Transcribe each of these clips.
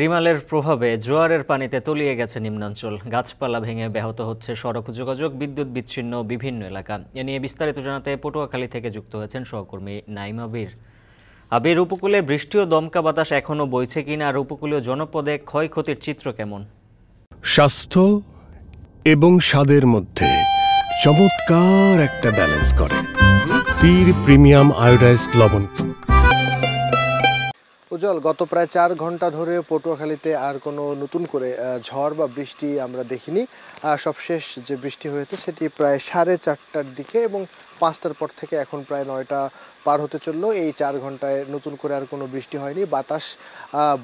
রিমালের প্রভাবে জোয়ারের পানিতে তলিয়ে গেছে নিম্নাঞ্চল গাছপালা ভেঙে ব্যাহত হচ্ছে সড়ক যোগাযোগ বিদ্যুৎ বিচ্ছিন্ন বিভিন্ন এলাকা এ নিয়ে বিস্তারিত জানাতে পটুয়াখালী থেকে যুক্ত হয়েছেন সহকর্মী নাইমা বীর আবির উপকূলে বৃষ্টি ও দমকা বাতাস এখনও বইছে কিনা আর উপকূলীয় জনপদে ক্ষয়ক্ষতির চিত্র কেমন স্বাস্থ্য এবং স্বাদের মধ্যে চমৎকার একটা ব্যালেন্স করে পীর প্রিমিয়াম আয়োডাইজড লবণ উজ্জ্বল গত প্রায় চার ঘন্টা ধরে পটুয়াখালীতে আর কোনো নতুন করে ঝড় বা বৃষ্টি আমরা দেখিনি সবশেষ যে বৃষ্টি হয়েছে সেটি প্রায় সাড়ে চারটার দিকে এবং পাঁচটার পর থেকে এখন প্রায় নয়টা পার হতে চলল এই চার ঘন্টায় নতুন করে আর কোনো বৃষ্টি হয়নি বাতাস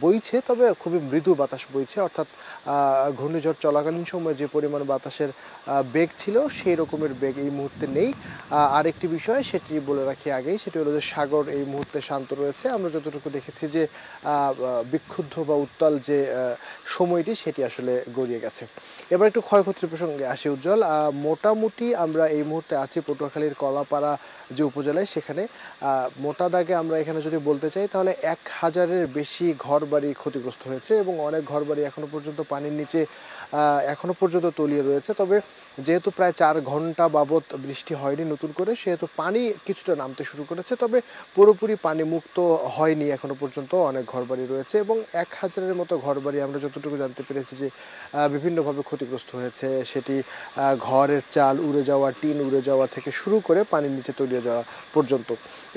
বইছে তবে খুবই মৃদু বাতাস বইছে অর্থাৎ ঘূর্ণিঝড় চলাকালীন সময়ে যে পরিমাণ বাতাসের বেগ ছিল সেই রকমের বেগ এই মুহূর্তে নেই আরেকটি বিষয় সেটি বলে রাখি আগেই সেটি হলো যে সাগর এই মুহূর্তে শান্ত রয়েছে আমরা যতটুকু দেখেছি যে বিক্ষুব্ধ বা উত্তাল যে সময়টি সেটি আসলে গড়িয়ে গেছে এবার একটু ক্ষয়ক্ষতির প্রসঙ্গে আসি উজ্জ্বল মোটামুটি আমরা এই মুহূর্তে আছি পটুয়াখালীর কলাপাড়া যে উপজেলায় সেখানে মোটা দাগে আমরা এখানে যদি বলতে চাই তাহলে এক হাজারের বেশি ঘরবাড়ি ক্ষতিগ্রস্ত হয়েছে এবং অনেক ঘরবাড়ি এখনও পর্যন্ত পানির নিচে এখনও পর্যন্ত তলিয়ে রয়েছে তবে যেহেতু প্রায় চার ঘন্টা বাবদ বৃষ্টি হয়নি নতুন করে সেহেতু পানি কিছুটা নামতে শুরু করেছে তবে পুরোপুরি পানি মুক্ত হয়নি এখনও পর্যন্ত মতো অনেক ঘরবাড়ি রয়েছে এবং এক হাজারের মতো ঘরবাড়ি আমরা যতটুকু জানতে পেরেছি যে বিভিন্নভাবে ক্ষতিগ্রস্ত হয়েছে সেটি ঘরের চাল উড়ে যাওয়া টিন উড়ে যাওয়া থেকে শুরু করে পানির নিচে তলিয়ে যাওয়া পর্যন্ত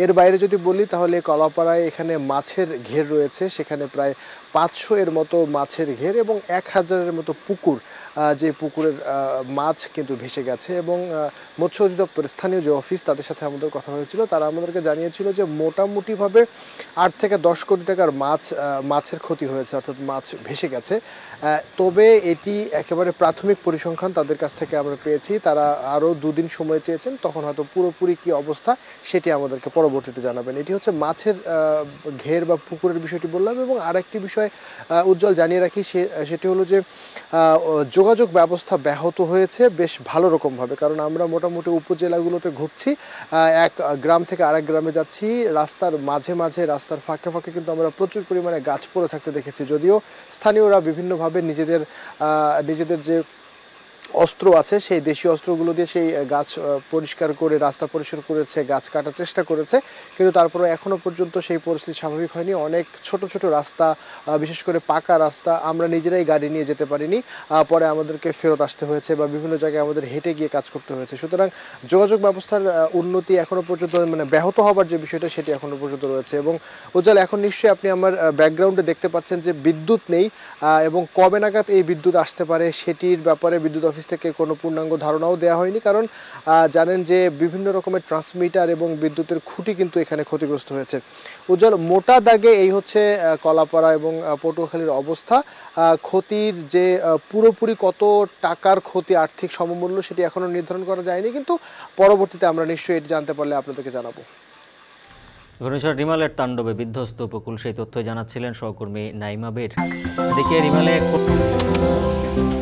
এর বাইরে যদি বলি তাহলে কলাপাড়ায় এখানে মাছের ঘের রয়েছে সেখানে প্রায় পাঁচশো এর মতো মাছের ঘের এবং এক হাজারের মতো পুকুর যে পুকুরের মাছ কিন্তু ভেসে গেছে এবং মৎস্য অধিদপ্তর স্থানীয় যে অফিস তাদের সাথে আমাদের কথা হয়েছিল তারা আমাদেরকে জানিয়েছিল যে মোটামুটিভাবে আট থেকে দশ কোটি কোটি টাকার মাছ মাছের ক্ষতি হয়েছে অর্থাৎ মাছ ভেসে গেছে তবে এটি একেবারে প্রাথমিক পরিসংখ্যান তাদের কাছ থেকে আমরা পেয়েছি তারা আরও দুদিন সময় চেয়েছেন তখন হয়তো পুরোপুরি কি অবস্থা সেটি আমাদেরকে পরবর্তীতে জানাবেন এটি হচ্ছে মাছের ঘের বা পুকুরের বিষয়টি বললাম এবং আরেকটি বিষয় উজ্জ্বল জানিয়ে রাখি সে সেটি হলো যে যোগাযোগ ব্যবস্থা ব্যাহত হয়েছে বেশ ভালো রকমভাবে কারণ আমরা মোটামুটি উপজেলাগুলোতে ঘুরছি এক গ্রাম থেকে আরেক গ্রামে যাচ্ছি রাস্তার মাঝে মাঝে রাস্তার ফাঁকে ফাঁকে কিন্তু কিন্তু আমরা প্রচুর পরিমাণে গাছ পড়ে থাকতে দেখেছি যদিও স্থানীয়রা বিভিন্নভাবে নিজেদের নিজেদের যে অস্ত্র আছে সেই দেশীয় অস্ত্রগুলো দিয়ে সেই গাছ পরিষ্কার করে রাস্তা পরিষ্কার করেছে গাছ কাটার চেষ্টা করেছে কিন্তু তারপরে এখনও পর্যন্ত সেই পরিস্থিতি স্বাভাবিক হয়নি অনেক ছোট ছোট রাস্তা বিশেষ করে পাকা রাস্তা আমরা নিজেরাই গাড়ি নিয়ে যেতে পারিনি পরে আমাদেরকে ফেরত আসতে হয়েছে বা বিভিন্ন জায়গায় আমাদের হেঁটে গিয়ে কাজ করতে হয়েছে সুতরাং যোগাযোগ ব্যবস্থার উন্নতি এখনও পর্যন্ত মানে ব্যাহত হবার যে বিষয়টা সেটি এখনও পর্যন্ত রয়েছে এবং উজ্জ্বল এখন নিশ্চয়ই আপনি আমার ব্যাকগ্রাউন্ডে দেখতে পাচ্ছেন যে বিদ্যুৎ নেই এবং কবে নাগাদ এই বিদ্যুৎ আসতে পারে সেটির ব্যাপারে বিদ্যুৎ অফিস থেকে কোনো পূর্ণাঙ্গ ধারণাও দেওয়া হয়নি কারণ জানেন যে বিভিন্ন রকমের ট্রান্সমিটার এবং বিদ্যুতের খুঁটি কিন্তু এখানে ক্ষতিগ্রস্ত হয়েছে উজ্জ্বল মোটা দাগে এই হচ্ছে কলাপাড়া এবং পটুয়াখালীর অবস্থা ক্ষতির যে পুরোপুরি কত টাকার ক্ষতি আর্থিক সমমূল্য সেটি এখনও নির্ধারণ করা যায়নি কিন্তু পরবর্তীতে আমরা নিশ্চয়ই এটি জানতে পারলে আপনাদেরকে জানাবো ঘূর্ণিঝড় রিমালের তাণ্ডবে বিধ্বস্ত উপকূল সেই তথ্য জানাচ্ছিলেন সহকর্মী নাইমা এদিকে রিমালে